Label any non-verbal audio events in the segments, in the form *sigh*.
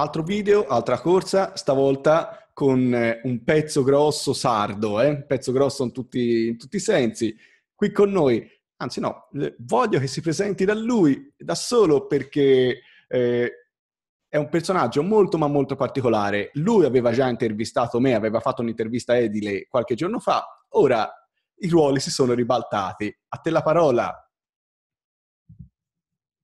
Altro video, altra corsa, stavolta con eh, un pezzo grosso sardo, eh? un pezzo grosso in tutti, in tutti i sensi. Qui con noi, anzi no, voglio che si presenti da lui, da solo, perché eh, è un personaggio molto ma molto particolare. Lui aveva già intervistato me, aveva fatto un'intervista edile qualche giorno fa, ora i ruoli si sono ribaltati. A te la parola,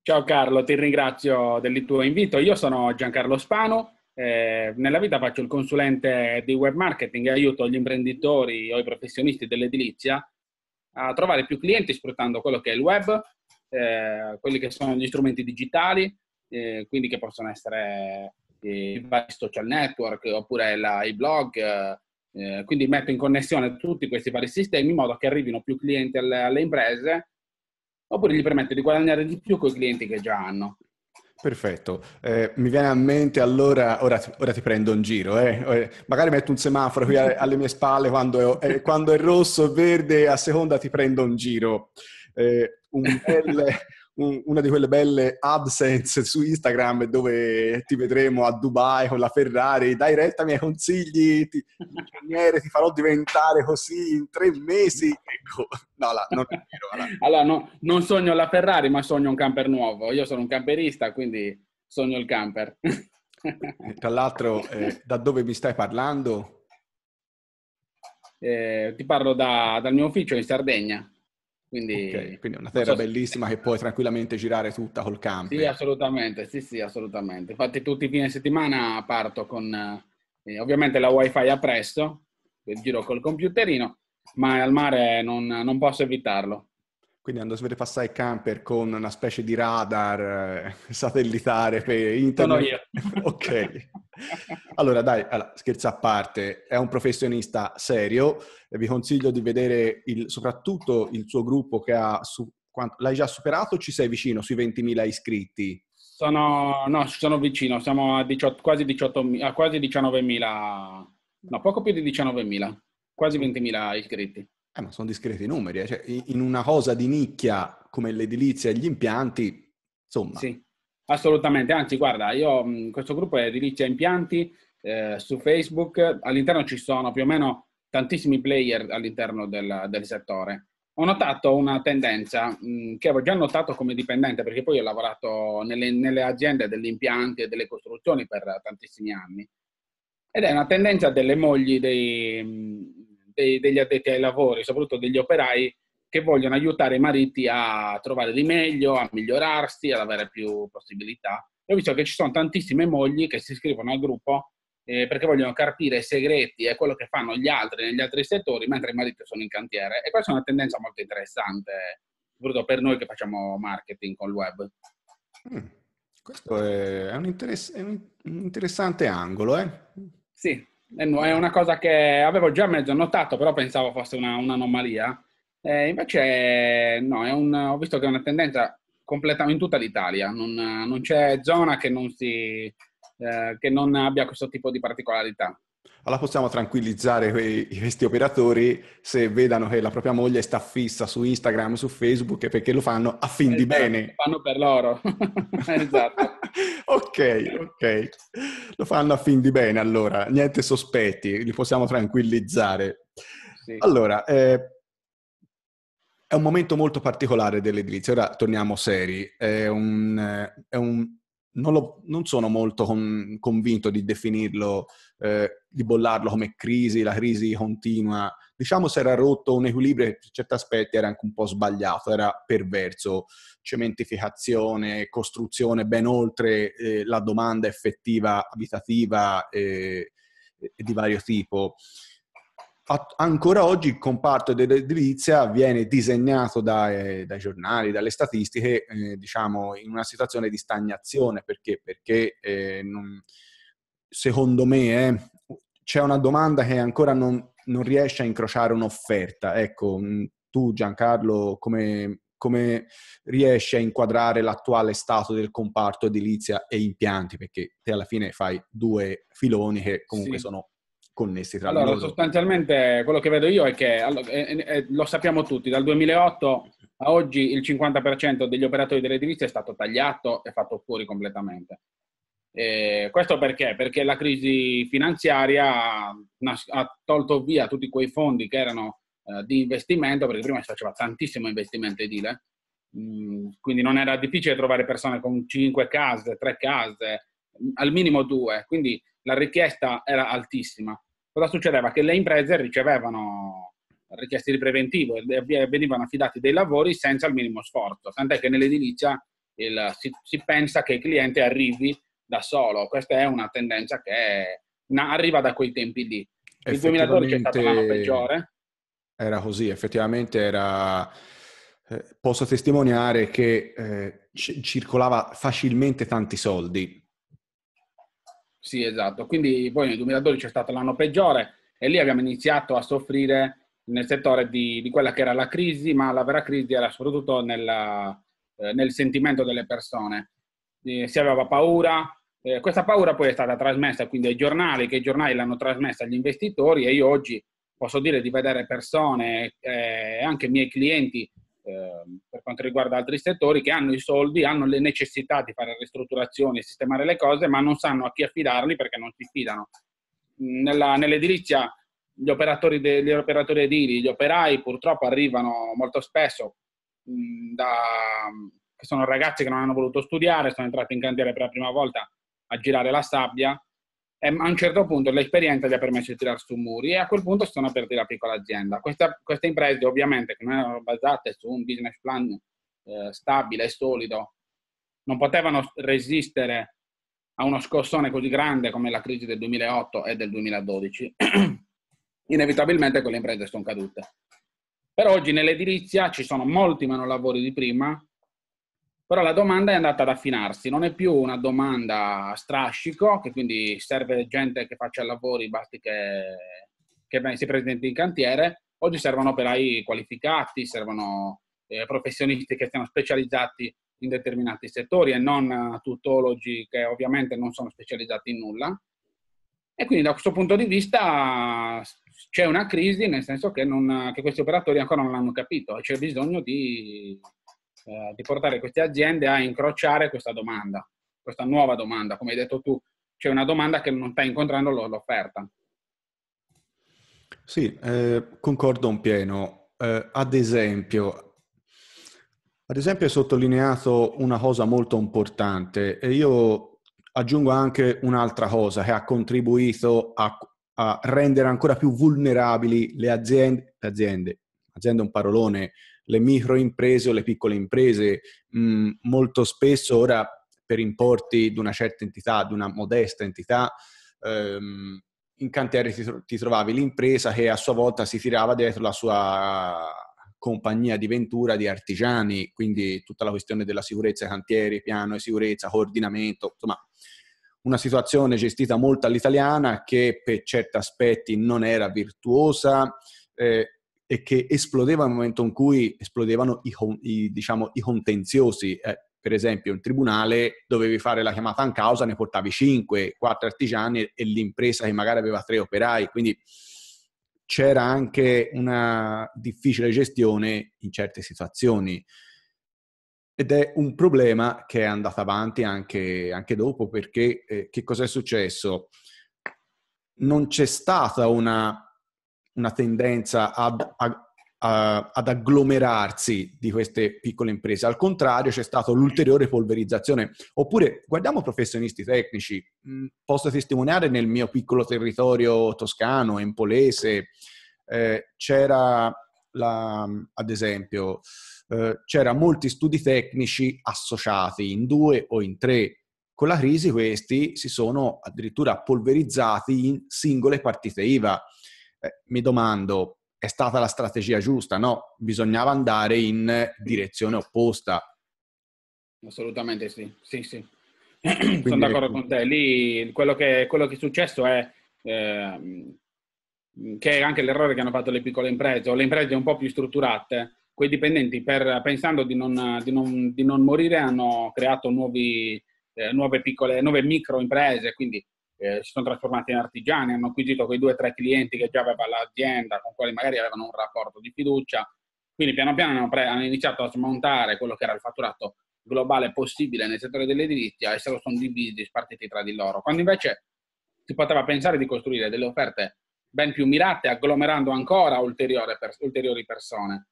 Ciao Carlo, ti ringrazio del tuo invito. Io sono Giancarlo Spano, eh, nella vita faccio il consulente di web marketing e aiuto gli imprenditori o i professionisti dell'edilizia a trovare più clienti sfruttando quello che è il web, eh, quelli che sono gli strumenti digitali, eh, quindi che possono essere eh, i vari social network oppure la, i blog. Eh, quindi metto in connessione tutti questi vari sistemi in modo che arrivino più clienti alle, alle imprese oppure gli permette di guadagnare di più con i clienti che già hanno. Perfetto, eh, mi viene a mente allora, ora, ora ti prendo in giro, eh. eh magari metto un semaforo qui alle mie spalle quando è, eh, quando è rosso o verde, a seconda ti prendo in giro. Eh, un bel, una di quelle belle AdSense su Instagram dove ti vedremo a Dubai con la Ferrari, dai retta miei consigli, ti, ingegnere, ti farò diventare così in tre mesi. Ecco, no, là, non è vero. Là. Allora, no, non sogno la Ferrari, ma sogno un camper nuovo. Io sono un camperista, quindi sogno il camper. Tra l'altro, eh, da dove mi stai parlando? Eh, ti parlo da, dal mio ufficio in Sardegna. Quindi, okay, quindi una terra so bellissima che puoi tranquillamente girare tutta col campo. Sì, assolutamente, sì, sì, assolutamente. Infatti tutti i fine settimana parto con, eh, ovviamente la wifi appresso, giro col computerino, ma al mare non, non posso evitarlo. Quindi quando dovete passare il camper con una specie di radar eh, *laughs* satellitare per internet. Sono io. *laughs* ok allora, dai, allora, scherzo a parte, è un professionista serio, vi consiglio di vedere il, soprattutto il suo gruppo che ha... Su, quanto, l'hai già superato o ci sei vicino sui 20.000 iscritti? Sono, no, sono vicino, siamo a, 18, quasi, 18, a quasi 19.000, no, poco più di 19.000, quasi 20.000 iscritti. Eh, ma sono discreti i numeri, eh? cioè, in una cosa di nicchia come l'edilizia e gli impianti, insomma, sì. Assolutamente, anzi guarda, io questo gruppo è edilizia impianti eh, su Facebook, all'interno ci sono più o meno tantissimi player all'interno del, del settore. Ho notato una tendenza mh, che avevo già notato come dipendente perché poi ho lavorato nelle, nelle aziende degli impianti e delle costruzioni per tantissimi anni ed è una tendenza delle mogli dei, dei, degli addetti ai lavori, soprattutto degli operai, che vogliono aiutare i mariti a trovare di meglio, a migliorarsi, ad avere più possibilità. E ho visto che ci sono tantissime mogli che si iscrivono al gruppo eh, perché vogliono capire i segreti e quello che fanno gli altri negli altri settori, mentre i mariti sono in cantiere. E questa è una tendenza molto interessante, soprattutto per noi che facciamo marketing con il web. Mm. Questo è un, interess- è un, interessante angolo, eh? Sì, è una cosa che avevo già mezzo notato, però pensavo fosse una, un'anomalia. Eh, invece no, un, ho visto che è una tendenza completamente in tutta l'Italia, non, non c'è zona che non, si, eh, che non abbia questo tipo di particolarità allora possiamo tranquillizzare quei, questi operatori se vedono che la propria moglie sta fissa su Instagram, su Facebook, perché lo fanno a fin esatto, di bene. Lo fanno per loro. *laughs* esatto. ok, ok. Lo fanno a fin di bene allora, niente sospetti, li possiamo tranquillizzare. Sì. Allora, eh, è un momento molto particolare dell'edilizia. Ora torniamo seri. È un, è un, non, lo, non, sono molto con, convinto di definirlo, eh, di bollarlo come crisi, la crisi continua. Diciamo si era rotto un equilibrio che per certi aspetti era anche un po' sbagliato, era perverso. Cementificazione, costruzione ben oltre eh, la domanda effettiva abitativa eh, di vario tipo ancora oggi il comparto dell'edilizia viene disegnato dai, dai giornali, dalle statistiche, eh, diciamo in una situazione di stagnazione. Perché? Perché eh, non, secondo me eh, c'è una domanda che ancora non, non, riesce a incrociare un'offerta. Ecco, mm, tu Giancarlo, come, come riesci a inquadrare l'attuale stato del comparto edilizia e impianti? Perché te alla fine fai due filoni che comunque sì. sono connessi tra allora, loro? Sostanzialmente quello che vedo io è che, allora, eh, eh, eh, lo sappiamo tutti, dal 2008 a oggi il 50% degli operatori delle riviste è stato tagliato e fatto fuori completamente. Eh, questo perché? Perché la crisi finanziaria ha tolto via tutti quei fondi che erano eh, di investimento, perché prima si faceva tantissimo investimento edile, mh, mm, quindi non era difficile trovare persone con 5 case, 3 case, al minimo 2, quindi la richiesta era altissima cosa succedeva? Che le imprese ricevevano richieste di preventivo e venivano affidati dei lavori senza il minimo sforzo, tant'è che nell'edilizia il, si, si, pensa che il cliente arrivi da solo, questa è una tendenza che è, na, arriva da quei tempi lì. Il 2012 è stato l'anno peggiore. Era così, effettivamente era... Eh, posso testimoniare che eh, c- circolava facilmente tanti soldi sì, esatto. Quindi poi nel 2012 è stato l'anno peggiore e lì abbiamo iniziato a soffrire nel settore di, di quella che era la crisi, ma la vera crisi era soprattutto nella, eh, nel sentimento delle persone. Eh, si aveva paura, eh, questa paura poi è stata trasmessa quindi ai giornali, che i giornali l'hanno trasmessa agli investitori e io oggi posso dire di vedere persone, eh, anche miei clienti, Ehm, per quanto riguarda altri settori che hanno i soldi, hanno le necessità di fare ristrutturazioni e sistemare le cose, ma non sanno a chi affidarli perché non si fidano. Nella, nell'edilizia gli operatori, de, gli operatori edili, gli operai purtroppo arrivano molto spesso mh, da, che sono ragazzi che non hanno voluto studiare, sono entrati in cantiere per la prima volta a girare la sabbia e ehm, a un certo punto l'esperienza gli ha permesso di tirare su muri e a quel punto sono aperti la piccola azienda. Questa, queste imprese ovviamente che non erano basate su un business plan eh, stabile e solido, non potevano resistere a uno scossone così grande come la crisi del 2008 e del 2012. *clears throat* Inevitabilmente quelle imprese sono cadute. Per oggi nell'edilizia ci sono molti meno lavori di prima, però la domanda è andata ad affinarsi, non è più una domanda a strascico, che quindi serve gente che faccia lavori, basti che, che si presenti in cantiere. Oggi servono operai qualificati, servono eh, professionisti che siano specializzati in determinati settori e non tutologi che ovviamente non sono specializzati in nulla. E quindi da questo punto di vista c'è una crisi, nel senso che, non, che questi operatori ancora non l'hanno capito e c'è bisogno di eh, di portare queste aziende a incrociare questa domanda, questa nuova domanda, come hai detto tu, c'è una domanda che non sta incontrando l'offerta. Sì, eh, concordo un pieno. Eh, ad, esempio, ad esempio, è sottolineato una cosa molto importante e io aggiungo anche un'altra cosa che ha contribuito a, a rendere ancora più vulnerabili le aziende, aziende, aziende è un parolone le micro imprese o le piccole imprese. Mm, molto spesso ora per importi di una certa entità, di una modesta entità, ehm, in cantiere ti, ti trovavi l'impresa che a sua volta si tirava dietro la sua compagnia di ventura di artigiani, quindi tutta la questione della sicurezza ai cantieri, piano di sicurezza, coordinamento, insomma una situazione gestita molto all'italiana che per certi aspetti non era virtuosa, eh, e che esplodeva nel momento in cui esplodevano i, i, diciamo, i contenziosi. Eh, per esempio, in tribunale dovevi fare la chiamata in causa, ne portavi 5, 4 artigiani e l'impresa che magari aveva 3 operai, quindi c'era anche una difficile gestione in certe situazioni. Ed è un problema che è andato avanti anche, anche dopo, perché eh, che cosa è successo? Non c'è stata una una tendenza ad, a, a, ad agglomerarsi di queste piccole imprese. Al contrario, c'è stata l'ulteriore polverizzazione. Oppure guardiamo professionisti tecnici. Mm, posso testimoniare nel mio piccolo territorio toscano, empolese, eh, c'era la, ad esempio, eh, c'era molti studi tecnici associati in due o in tre. Con la crisi questi si sono addirittura polverizzati in singole partite IVA eh, mi domando, è stata la strategia giusta? No, bisognava andare in direzione opposta. Assolutamente sì, sì, sì. *clears throat* Quindi Sono d'accordo ecco. con te. Lì quello che, quello che è successo è eh, che anche l'errore che hanno fatto le piccole imprese o le imprese un po' più strutturate. Quei dipendenti, per, pensando di non, di, non, di non morire, hanno creato nuovi, eh, nuove piccole, nuove micro imprese, quindi eh, si sono trasformati in artigiani, hanno acquisito quei due o tre clienti che già aveva l'azienda, con quali magari avevano un rapporto di fiducia. Quindi piano piano hanno, pre- hanno iniziato a smontare quello che era il fatturato globale possibile nel settore dell'edilizia e se lo sono divisi, spartiti tra di loro. Quando invece si poteva pensare di costruire delle offerte ben più mirate, agglomerando ancora per, ulteriori persone.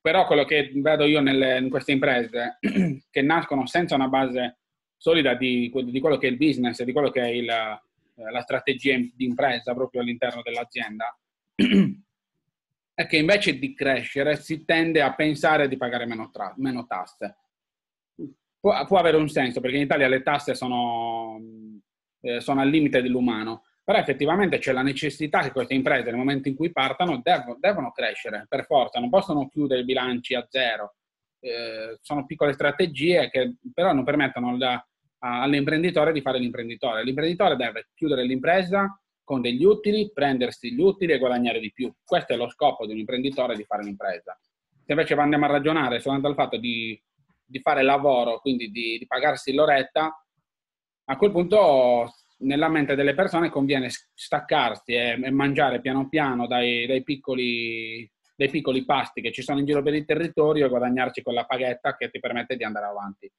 Però quello che vedo io nelle, in queste imprese, *clears throat* che nascono senza una base solida di, di, quello che è il business, di quello che è il, eh, la strategia di impresa proprio all'interno dell'azienda, *clears throat* è che invece di crescere si tende a pensare di pagare meno, tra, meno tasse. Può, può, avere un senso, perché in Italia le tasse sono, eh, sono al limite dell'umano, però effettivamente c'è la necessità che queste imprese nel momento in cui partano devono, devono crescere per forza, non possono chiudere i bilanci a zero, eh, sono piccole strategie che però non permettono da, a, all'imprenditore di fare l'imprenditore. L'imprenditore deve chiudere l'impresa con degli utili, prendersi gli utili e guadagnare di più. Questo è lo scopo di un imprenditore di fare l'impresa. Se invece andiamo a ragionare soltanto al fatto di, di fare lavoro, quindi di, di pagarsi l'oretta, a quel punto nella mente delle persone conviene staccarsi e, mangiare piano piano dai, dai piccoli dei piccoli pasti che ci sono in giro per il territorio e guadagnarci quella paghetta che ti permette di andare avanti.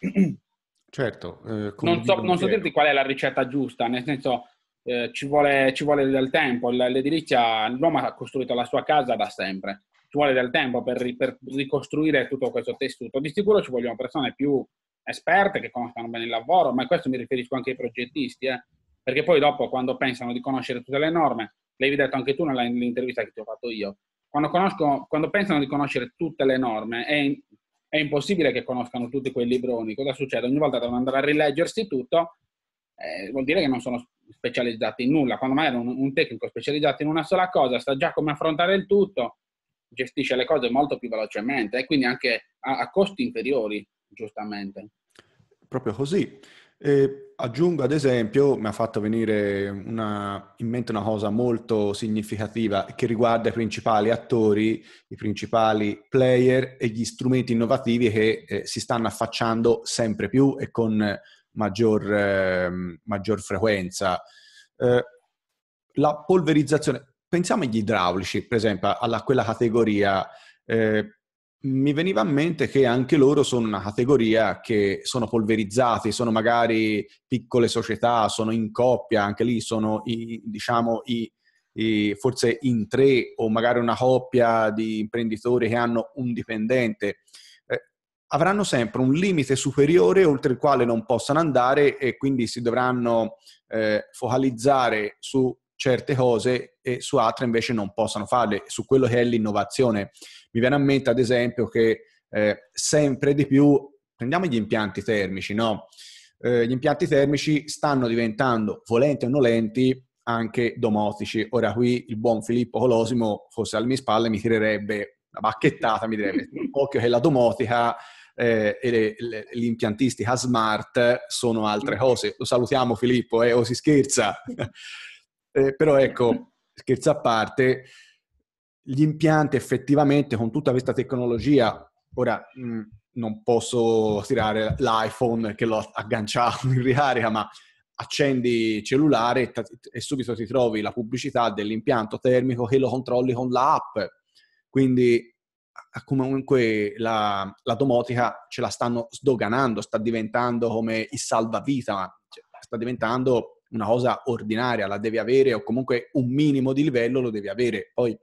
*clears throat* Certo. Eh, non, so, non so dirti qual è la ricetta giusta, nel senso eh, ci, vuole, ci, vuole, del tempo. L'edilizia, l'uomo ha costruito la sua casa da sempre, ci vuole del tempo per, per ricostruire tutto questo tessuto. Di sicuro ci vogliono persone più esperte che conoscano bene il lavoro, ma questo mi riferisco anche ai progettisti, eh? perché poi dopo quando pensano di conoscere tutte le norme, l'hai detto anche tu nell'intervista che ti ho fatto io, quando, conosco, quando pensano di conoscere tutte le norme, è, è, impossibile che conoscano tutti quei libroni. Cosa succede? Ogni volta devono andare a rileggersi tutto, eh, vuol dire che non sono specializzati in nulla. Quando magari un, un tecnico specializzato in una sola cosa sa già come affrontare il tutto, gestisce le cose molto più velocemente e quindi anche a, a costi inferiori, giustamente. Proprio così. E aggiungo ad esempio, mi ha fatto venire una, in mente una cosa molto significativa che riguarda i principali attori, i principali player e gli strumenti innovativi che eh, si stanno affacciando sempre più e con maggior, eh, maggior frequenza. Eh, la polverizzazione, pensiamo agli idraulici, per esempio, alla quella categoria. Eh, mi veniva a mente che anche loro sono una categoria che sono polverizzati, sono magari piccole società, sono in coppia, anche lì sono i, diciamo, i, i, forse in tre o magari una coppia di imprenditori che hanno un dipendente. Eh, avranno sempre un limite superiore oltre il quale non possano andare e quindi si dovranno eh, focalizzare su certe cose e su altre invece non possano farle, su quello che è l'innovazione. Mi viene a mente, ad esempio, che eh, sempre di più, prendiamo gli impianti termici, no? Eh, gli impianti termici stanno diventando, volenti o nolenti, anche domotici. Ora qui il buon Filippo Colosimo, forse alle mie spalle, mi tirerebbe una bacchettata, mi direbbe, occhio che la domotica eh, e le, le, l'impiantistica smart sono altre cose. Lo salutiamo Filippo, eh, o si scherza. *laughs* eh, però ecco, scherza a parte, gli impianti effettivamente con tutta questa tecnologia, ora mh, mm, non posso tirare l'iPhone che l'ho agganciato in ricarica, ma accendi il cellulare e subito ti trovi la pubblicità dell'impianto termico che lo controlli con l'app. Quindi comunque la, la, domotica ce la stanno sdoganando, sta diventando come il salvavita, cioè, sta diventando una cosa ordinaria, la devi avere o comunque un minimo di livello lo devi avere. Poi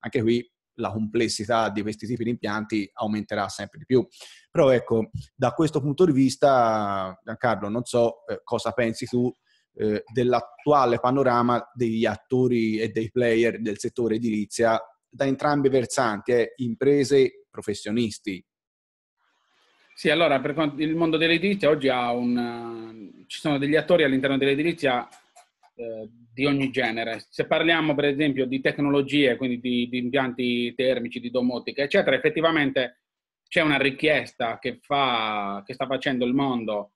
anche qui la complessità di questi tipi di impianti aumenterà sempre di più. Però ecco, da questo punto di vista, Giancarlo, non so eh, cosa pensi tu eh, dell'attuale panorama degli attori e dei player del settore edilizia da entrambi i versanti, eh, imprese, professionisti. Sì, allora, per quanto il mondo dell'edilizia oggi un, eh, ci sono degli attori all'interno dell'edilizia eh, di ogni genere. Se parliamo per esempio di tecnologie, quindi di, di impianti termici, di domotica, eccetera, effettivamente c'è una richiesta che, fa, che sta facendo il mondo,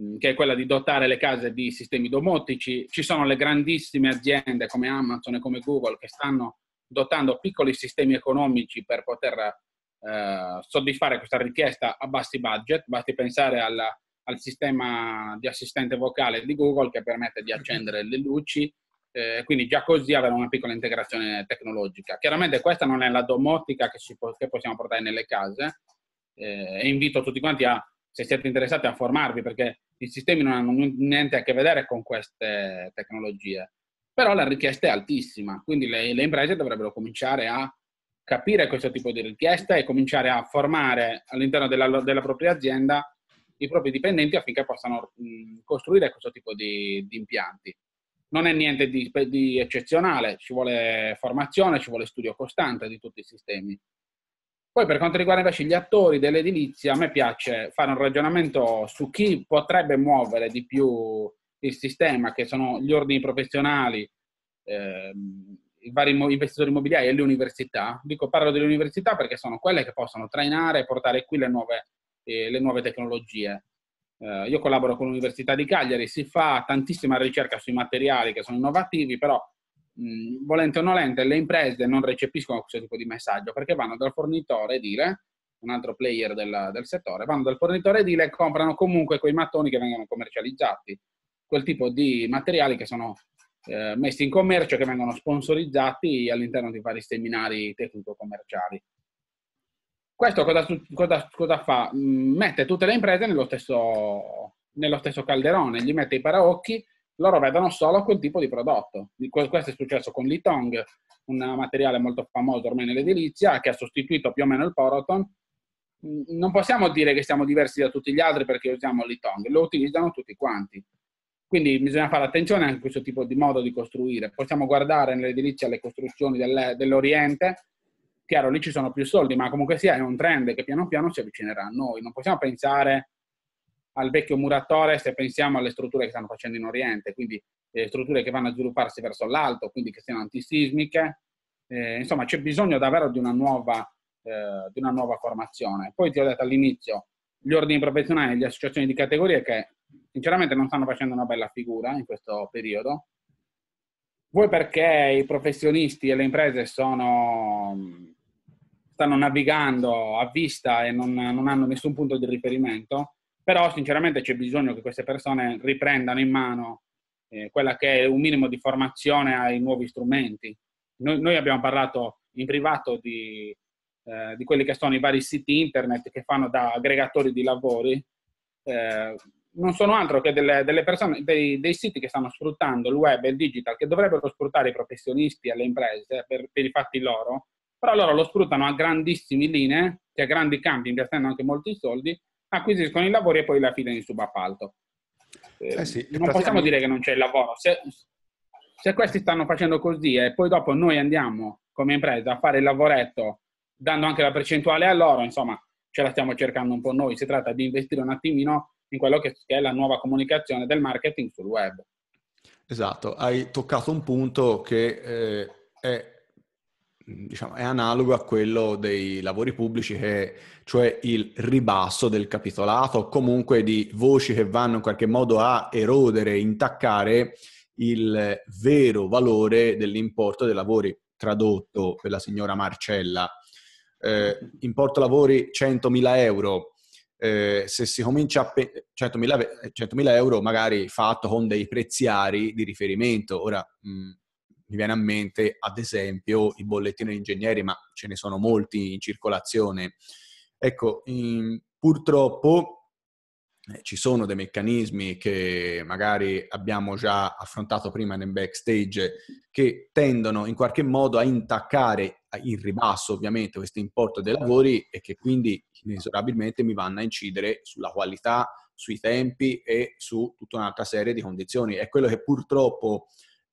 mm, che è quella di dotare le case di sistemi domotici. Ci sono le grandissime aziende come Amazon e come Google che stanno dotando piccoli sistemi economici per poter eh, soddisfare questa richiesta a bassi budget. Basti pensare alla, al sistema di assistente vocale di Google che permette di mhm. accendere le luci, eh, quindi già così avere una piccola integrazione tecnologica. Chiaramente questa non è la domotica che, po- che possiamo portare nelle case eh, e invito tutti quanti a, se siete interessati, a formarvi perché i sistemi non hanno niente a che vedere con queste tecnologie. Però la richiesta è altissima, quindi le, le imprese dovrebbero cominciare a capire questo tipo di richiesta e cominciare a formare all'interno della, della propria azienda i propri dipendenti affinché possano costruire questo tipo di, di, impianti. Non è niente di, di eccezionale, ci vuole formazione, ci vuole studio costante di tutti i sistemi. Poi per quanto riguarda invece gli attori dell'edilizia, a me piace fare un ragionamento su chi potrebbe muovere di più il sistema, che sono gli ordini professionali, ehm, i vari investitori immobiliari e le università. Dico parlo delle università perché sono quelle che possono trainare e portare qui le nuove e le nuove tecnologie. Eh, io collaboro con l'Università di Cagliari, si fa tantissima ricerca sui materiali che sono innovativi, però mh, volente o nolente le imprese non recepiscono questo tipo di messaggio perché vanno dal fornitore edile, un altro player del, del settore, vanno dal fornitore edile e comprano comunque quei mattoni che vengono commercializzati, quel tipo di materiali che sono eh, messi in commercio, che vengono sponsorizzati all'interno di vari seminari tecnico-commerciali. Questo cosa, cosa, cosa fa? Mm, mette tutte le imprese nello stesso, nello stesso calderone, gli mette i paraocchi, loro vedono solo quel tipo di prodotto. Questo è successo con l'Itong, un materiale molto famoso ormai nell'edilizia, che ha sostituito più o meno il Poroton. Mm, non possiamo dire che siamo diversi da tutti gli altri perché usiamo l'Itong, lo utilizzano tutti quanti. Quindi bisogna fare attenzione anche a questo tipo di modo di costruire. Possiamo guardare nell'edilizia le costruzioni dell'Oriente chiaro, lì ci sono più soldi, ma comunque sia è un trend che piano piano si avvicinerà a noi. Non possiamo pensare al vecchio muratore se pensiamo alle strutture che stanno facendo in Oriente, quindi eh, strutture che vanno a svilupparsi verso l'alto, quindi che siano antisismiche. Eh, insomma, c'è bisogno davvero di una, nuova, eh, di una nuova formazione. Poi ti ho detto all'inizio, gli ordini professionali e le associazioni di categorie che sinceramente non stanno facendo una bella figura in questo periodo, vuoi perché i professionisti e le imprese sono stanno navigando a vista e non, non hanno nessun punto di riferimento, però sinceramente c'è bisogno che queste persone riprendano in mano eh, quella che è un minimo di formazione ai nuovi strumenti. Noi, noi abbiamo parlato in privato di, eh, di, quelli che sono i vari siti internet che fanno da aggregatori di lavori, eh, non sono altro che delle, delle persone, dei, dei, siti che stanno sfruttando il web e il digital, che dovrebbero sfruttare i professionisti e le imprese per, per i fatti loro, però loro lo sfruttano a grandissime linee, cioè a grandi campi, investendo anche molti soldi, acquisiscono i lavori e poi la fila in subappalto. Eh sì, eh, non possiamo dire che non c'è il lavoro. Se, se, questi stanno facendo così e poi dopo noi andiamo come impresa a fare il lavoretto, dando anche la percentuale a loro, insomma, ce la stiamo cercando un po' noi. Si tratta di investire un attimino in quello che è la nuova comunicazione del marketing sul web. Esatto, hai toccato un punto che eh, è diciamo, è analogo a quello dei lavori pubblici, che, cioè il ribasso del capitolato, o comunque di voci che vanno in qualche modo a erodere, intaccare il vero valore dell'importo dei lavori tradotto per la signora Marcella. Eh, importo lavori 100.000 euro, eh, se si comincia a pe- 100.000, 100.000, euro magari fatto con dei preziari di riferimento, ora mh, mi viene a mente ad esempio i bollettini ingegneri, ma ce ne sono molti in circolazione. Ecco, in, purtroppo eh, ci sono dei meccanismi che magari abbiamo già affrontato prima nel backstage che tendono in qualche modo a intaccare in ribasso ovviamente questo importo dei lavori e che quindi inesorabilmente mi vanno a incidere sulla qualità, sui tempi e su tutta un'altra serie di condizioni. È quello che purtroppo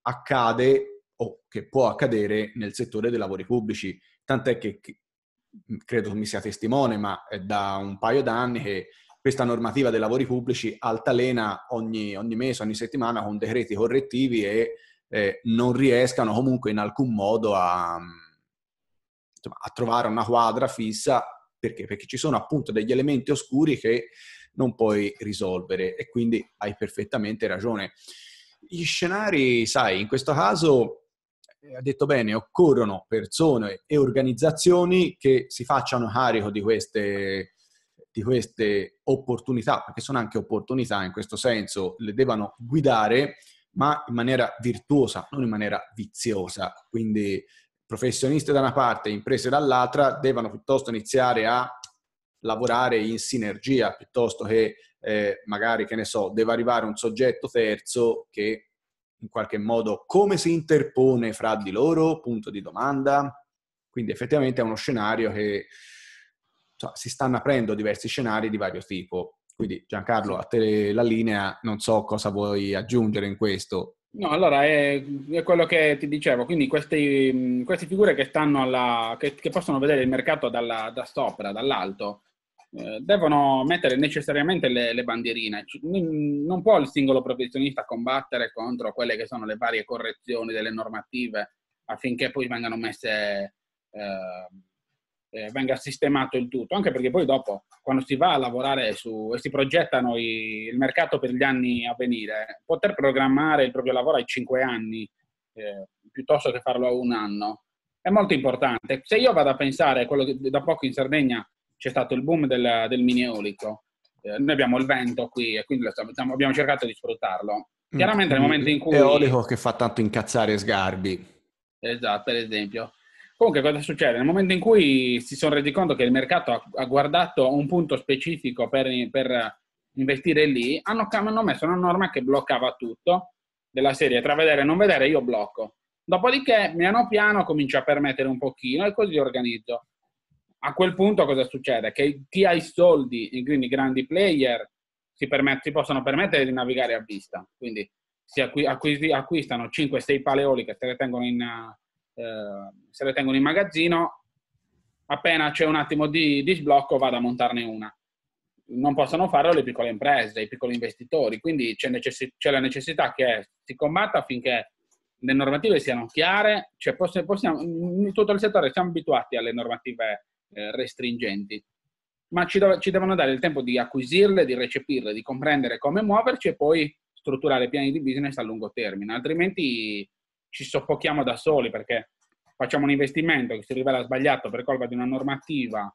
accade o che può accadere nel settore dei lavori pubblici. Tant'è che, credo mi sia testimone, ma è da un paio d'anni che questa normativa dei lavori pubblici altalena ogni, ogni mese, ogni settimana con decreti correttivi e eh, non riescano comunque in alcun modo a, insomma, a trovare una quadra fissa perché? Perché ci sono appunto degli elementi oscuri che non puoi risolvere e quindi hai perfettamente ragione. Gli scenari, sai, in questo caso ha detto bene, occorrono persone e organizzazioni che si facciano carico di queste, di queste opportunità, perché sono anche opportunità in questo senso, le devono guidare, ma in maniera virtuosa, non in maniera viziosa. Quindi professionisti da una parte e imprese dall'altra devono piuttosto iniziare a lavorare in sinergia piuttosto che eh, magari, che ne so, deve arrivare un soggetto terzo che in qualche modo come si interpone fra di loro, punto di domanda. Quindi effettivamente è uno scenario che cioè, si stanno aprendo diversi scenari di vario tipo. Quindi Giancarlo, a te la linea, non so cosa vuoi aggiungere in questo. No, allora è, è quello che ti dicevo, quindi queste, queste figure che, alla, che, che, possono vedere il mercato dalla, da sopra, dall'alto, eh, devono mettere necessariamente le, le, bandierine. Non può il singolo professionista combattere contro quelle che sono le varie correzioni delle normative affinché poi vengano messe, eh, eh, venga sistemato il tutto, anche perché poi dopo quando si va a lavorare su, e si progettano i, il mercato per gli anni a venire, poter programmare il proprio lavoro ai 5 anni eh, piuttosto che farlo a un anno è molto importante. Se io vado a pensare, quello che da poco in Sardegna c'è stato il boom del, del mini eolico. Eh, noi abbiamo il vento qui e quindi stiamo, abbiamo cercato di sfruttarlo. Mm. Chiaramente nel momento in cui... Eolico che fa tanto incazzare Sgarbi. Esatto, ad esempio. Comunque cosa succede? Nel momento in cui si sono resi conto che il mercato ha, ha guardato un punto specifico per, per investire lì, hanno, hanno, messo una norma che bloccava tutto della serie tra vedere e non vedere io blocco. Dopodiché piano piano comincio a permettere un pochino e così organizzo a quel punto cosa succede? Che chi ha i soldi, i grandi player, si, permet- si possono permettere di navigare a vista. Quindi si acqu- acquis- acquistano 5-6 paleoliche, se le, tengono in, eh, se le tengono in magazzino, appena c'è un attimo di, di sblocco vado a montarne una. Non possono farlo le piccole imprese, i piccoli investitori, quindi c'è, necess- c'è la necessità che si combatta affinché le normative siano chiare, cioè possiamo, in tutto il settore siamo abituati alle normative eh, restringenti, ma ci, do- ci devono dare il tempo di acquisirle, di recepirle, di comprendere come muoverci e poi strutturare piani di business a lungo termine, altrimenti ci soffochiamo da soli perché facciamo un investimento che si rivela sbagliato per colpa di una normativa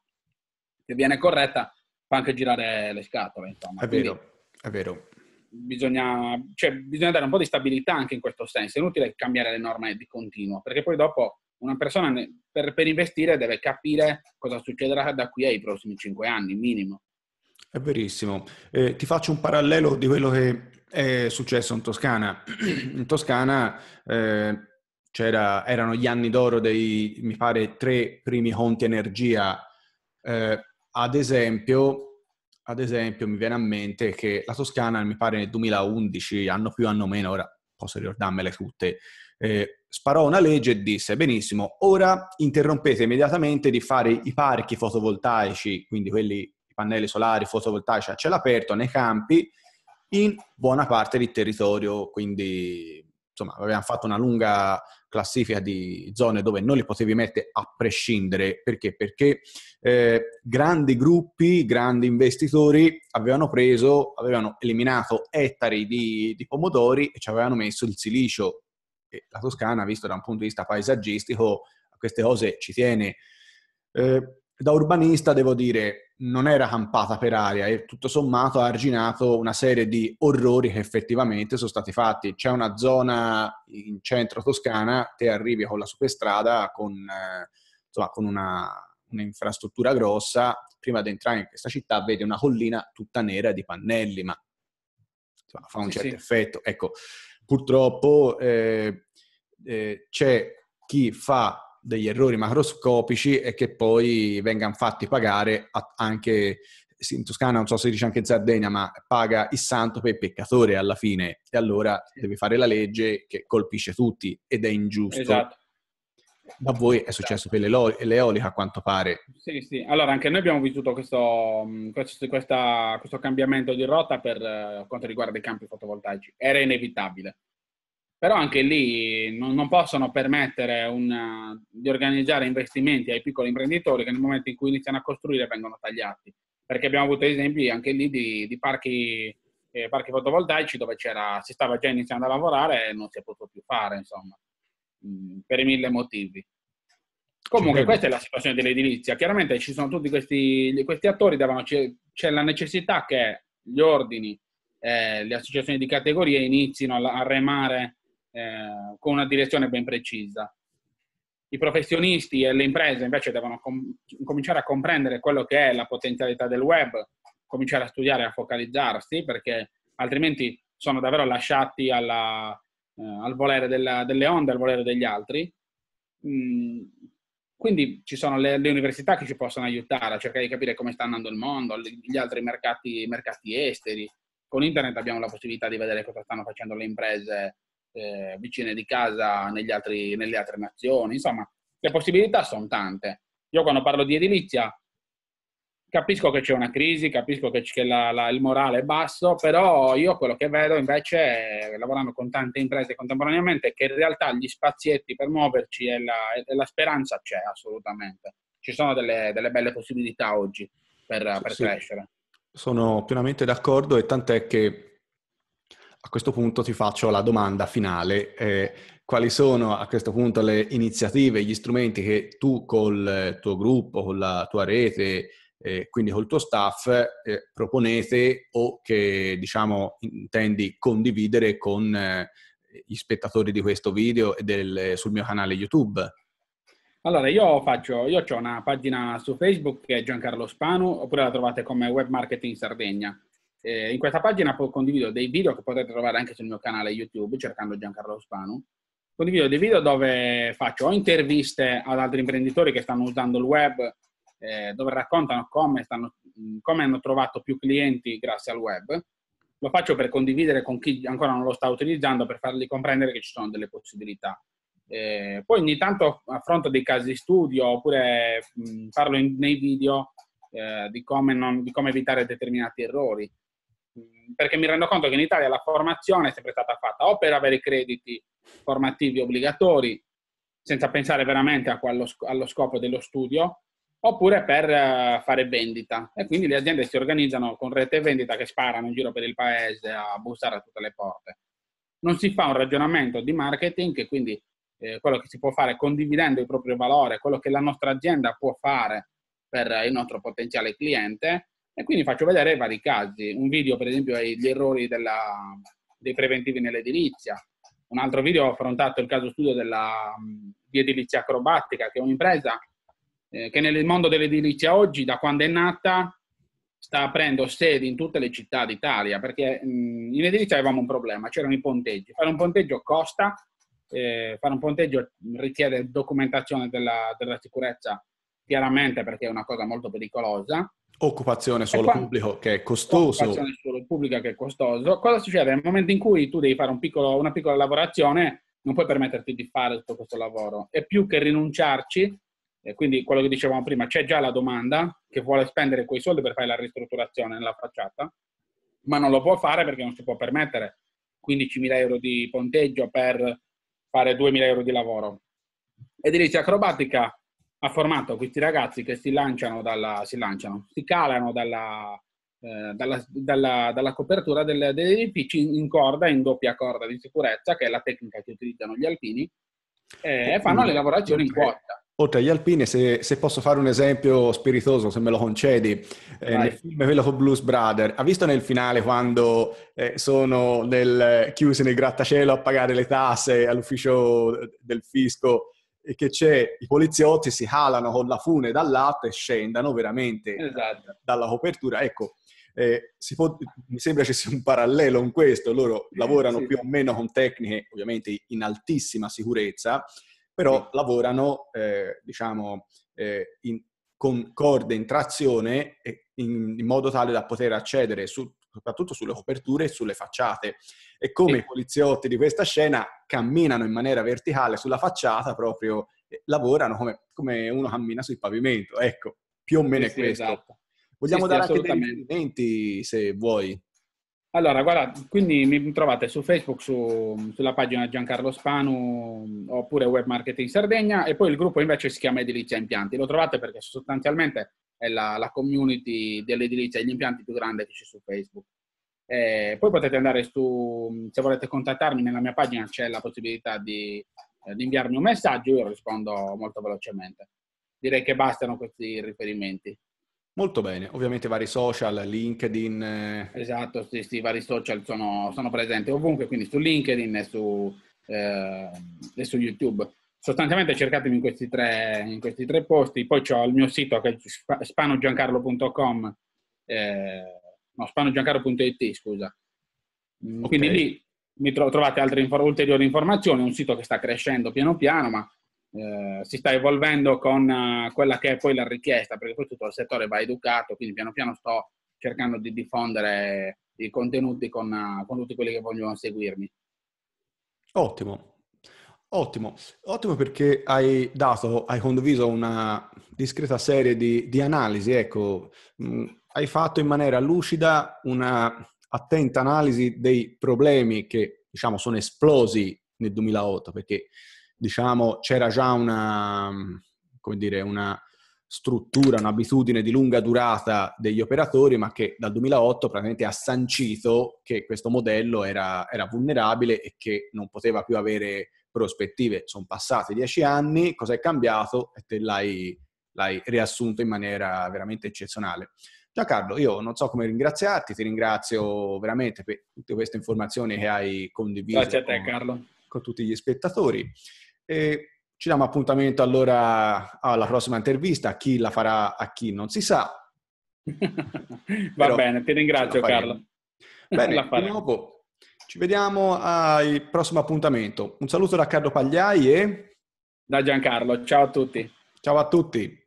che viene corretta, fa anche girare le scatole. Insomma. È Quindi vero, è vero. Bisogna, cioè, bisogna dare un po' di stabilità anche in questo senso. È inutile cambiare le norme di continuo, perché poi dopo una persona ne, per, per, investire deve capire cosa succederà da qui ai prossimi cinque anni, minimo. È verissimo. Eh, ti faccio un parallelo di quello che è successo in Toscana. *clears throat* In Toscana eh, erano gli anni d'oro dei, mi pare, tre primi conti energia. Eh, ad, esempio, ad esempio, mi viene a mente che la Toscana, mi pare, nel 2011, anno più, anno meno, ora posso ricordarmele tutte, eh, sparò una legge e disse benissimo, ora interrompete immediatamente di fare i parchi fotovoltaici, quindi quelli, i pannelli solari fotovoltaici a cielo aperto nei campi, in buona parte del territorio, quindi insomma avevamo fatto una lunga classifica di zone dove non li potevi mettere a prescindere, perché? Perché eh, grandi gruppi, grandi investitori avevano preso, avevano eliminato ettari di, di pomodori e ci avevano messo il silicio perché la Toscana, visto da un punto di vista paesaggistico, a queste cose ci tiene. Eh, da urbanista devo dire, non era campata per aria e tutto sommato ha arginato una serie di orrori che effettivamente sono stati fatti. C'è una zona in centro Toscana, te arrivi con la superstrada, con, eh, insomma, con una, un'infrastruttura grossa, prima di entrare in questa città vedi una collina tutta nera di pannelli, ma insomma, fa un sì, certo sì. effetto. Ecco, purtroppo eh, eh, c'è chi fa degli errori macroscopici e che poi vengano fatti pagare anche in Toscana, non so se dice anche in Sardegna, ma paga il santo per il peccatore alla fine e allora deve fare la legge che colpisce tutti ed è ingiusto. Esatto. Da voi è successo esatto. per l'eolica a quanto pare. Sì, sì. Allora anche noi abbiamo vissuto questo, mm, questo, questa, questo cambiamento di rotta per eh, quanto riguarda i campi fotovoltaici. Era inevitabile. Però anche lì non, non possono permettere una, di organizzare investimenti ai piccoli imprenditori che nel momento in cui iniziano a costruire vengono tagliati. Perché abbiamo avuto esempi anche lì di, di parchi, eh, parchi, fotovoltaici dove si stava già iniziando a lavorare e non si è potuto più fare, insomma, mm, per mille motivi. Comunque, questa è la situazione dell'edilizia. Chiaramente ci sono tutti questi, questi attori davanti, c'è la necessità che gli ordini, eh, le associazioni di categorie inizino a remare eh, con una direzione ben precisa. I professionisti e le imprese invece devono com- cominciare a comprendere quello che è la potenzialità del web, cominciare a studiare, a focalizzarsi, perché altrimenti sono davvero lasciati alla, eh, al volere della, delle onde, al volere degli altri. Mm, quindi ci sono le, le, università che ci possono aiutare a cercare di capire come sta andando il mondo, gli altri mercati, mercati esteri. Con internet abbiamo la possibilità di vedere cosa stanno facendo le imprese eh, vicine di casa altri, nelle altre nazioni. Insomma, le possibilità sono tante. Io quando parlo di edilizia capisco che c'è una crisi, capisco che, che la, la, il morale è basso, però io quello che vedo invece, lavorando con tante imprese contemporaneamente, è che in realtà gli spazietti per muoverci e la, e la speranza c'è assolutamente. Ci sono delle, delle belle possibilità oggi per, per sì, crescere. Sono pienamente d'accordo e tant'è che a questo punto ti faccio la domanda finale. Eh, quali sono a questo punto le iniziative, gli strumenti che tu col tuo gruppo, con la tua rete, eh, quindi col tuo staff, eh, proponete o che diciamo intendi condividere con eh, gli spettatori di questo video e del, sul mio canale YouTube? Allora, io faccio, io ho una pagina su Facebook che è Giancarlo Spanu, oppure la trovate come Web Marketing Sardegna. Eh, in questa pagina condivido dei video che potete trovare anche sul mio canale YouTube cercando Giancarlo Spanu. Condivido dei video dove faccio interviste ad altri imprenditori che stanno usando il web, eh, dove raccontano come, stanno, come hanno trovato più clienti grazie al web. Lo faccio per condividere con chi ancora non lo sta utilizzando, per fargli comprendere che ci sono delle possibilità. Eh, poi ogni tanto affronto dei casi studio oppure mh, parlo in, nei video eh, di, come non, di, come evitare determinati errori. Mm, perché mi rendo conto che in Italia la formazione è sempre stata fatta o per avere crediti formativi obbligatori, senza pensare veramente allo scopo dello studio, oppure per eh, fare vendita. E quindi le aziende si organizzano con rete vendita che sparano in giro per il paese a bussare a tutte le porte. Non si fa un ragionamento di marketing che quindi eh, quello che si può fare condividendo il proprio valore, quello che la nostra azienda può fare per il nostro potenziale cliente e quindi faccio vedere vari casi. Un video, per esempio, è gli errori della, dei preventivi nell'edilizia. Un altro video ho affrontato il caso studio della, mm, di edilizia acrobatica, che è un'impresa eh, che nel mondo dell'edilizia oggi, da quando è nata, sta aprendo sedi in tutte le città d'Italia, perché mh, mm, in edilizia avevamo un problema, c'erano i ponteggi. Fare un ponteggio costa, eh, fare un ponteggio richiede documentazione della, della sicurezza chiaramente perché è una cosa molto pericolosa Occupazione solo quando, pubblico che è costoso. Occupazione solo pubblica che è costoso. Cosa succede? Nel momento in cui tu devi fare un piccolo, una piccola lavorazione, non puoi permetterti di fare tutto questo lavoro. E più che rinunciarci, e quindi quello che dicevamo prima, c'è già la domanda che vuole spendere quei soldi per fare la ristrutturazione nella facciata, ma non lo può fare perché non si può permettere 15.000 euro di ponteggio per fare 2.000 euro di lavoro. Edilizia acrobatica ha formato questi ragazzi che si lanciano, dalla, si, lanciano si calano dalla, eh, dalla, dalla, dalla, copertura del, degli edifici in corda, in doppia corda di sicurezza, che è la tecnica che utilizzano gli alpini, e eh, fanno le lavorazioni in quota. Oltre agli alpini, se, se, posso fare un esempio spiritoso, se me lo concedi, eh, nel film quello con Blues Brother, ha visto nel finale quando eh, sono nel, chiusi nel grattacielo a pagare le tasse all'ufficio del fisco e che c'è, i poliziotti si calano con la fune dal lato e scendano veramente esatto. dalla copertura. Ecco, eh, può, mi sembra ci sia un parallelo in questo, loro lavorano sì. più o meno con tecniche ovviamente in altissima sicurezza, però sì. lavorano eh, diciamo eh, in, con corde in trazione in, in, modo tale da poter accedere su soprattutto sulle coperture e sulle facciate. E come sì. i poliziotti di questa scena camminano in maniera verticale sulla facciata, proprio eh, lavorano come, come uno cammina sul pavimento. Ecco, più o meno sì, è questo. Esatto. Vogliamo sì, dare anche dei riferimenti se vuoi. Allora, guarda, quindi mi trovate su Facebook, su, sulla pagina Giancarlo Spanu oppure Web Marketing Sardegna e poi il gruppo invece si chiama Edilizia Impianti. Lo trovate perché sostanzialmente è la, la community dell'edilizia e gli impianti più grande che c'è su Facebook. Eh, poi potete andare su, se volete contattarmi nella mia pagina c'è la possibilità di, eh, di inviarmi un messaggio, io rispondo molto velocemente. Direi che bastano questi riferimenti. Molto bene, ovviamente vari social, LinkedIn. Eh... Esatto, sì, sì, vari social sono, sono presenti ovunque, quindi su LinkedIn e su, eh, e su YouTube sostanzialmente cercatemi in questi tre, in questi tre posti, poi ho il mio sito che è spanogiancarlo.com, eh, no, spanogiancarlo.it, scusa. Mm, okay. Quindi lì mi tro- trovate altre infor- ulteriori informazioni, un sito che sta crescendo piano piano, ma eh, si sta evolvendo con uh, quella che è poi la richiesta, perché poi tutto il settore va educato, quindi piano piano sto cercando di diffondere i contenuti con, eh, con tutti quelli che vogliono seguirmi. Ottimo, Ottimo, ottimo perché hai dato, hai condiviso una discreta serie di, di analisi, ecco, mh, mm, hai fatto in maniera lucida una attenta analisi dei problemi che diciamo sono esplosi nel 2008 perché diciamo c'era già una, mm, come dire, una struttura, un'abitudine di lunga durata degli operatori, ma che dal 2008 praticamente ha sancito che questo modello era, era vulnerabile e che non poteva più avere prospettive. Sono passati dieci anni, cosa è cambiato e te l'hai, l'hai riassunto in maniera veramente eccezionale. Giancarlo, io non so come ringraziarti, ti ringrazio veramente per tutte queste informazioni che hai condiviso te, con, con, tutti gli spettatori. E ci diamo appuntamento allora alla prossima intervista, a chi la farà, a chi non si sa. *laughs* Va Però, bene, ti ringrazio Carlo. Bene, *laughs* di nuovo ci vediamo al prossimo appuntamento. Un saluto da Carlo Pagliai e... Da Giancarlo, ciao a tutti. Ciao a tutti.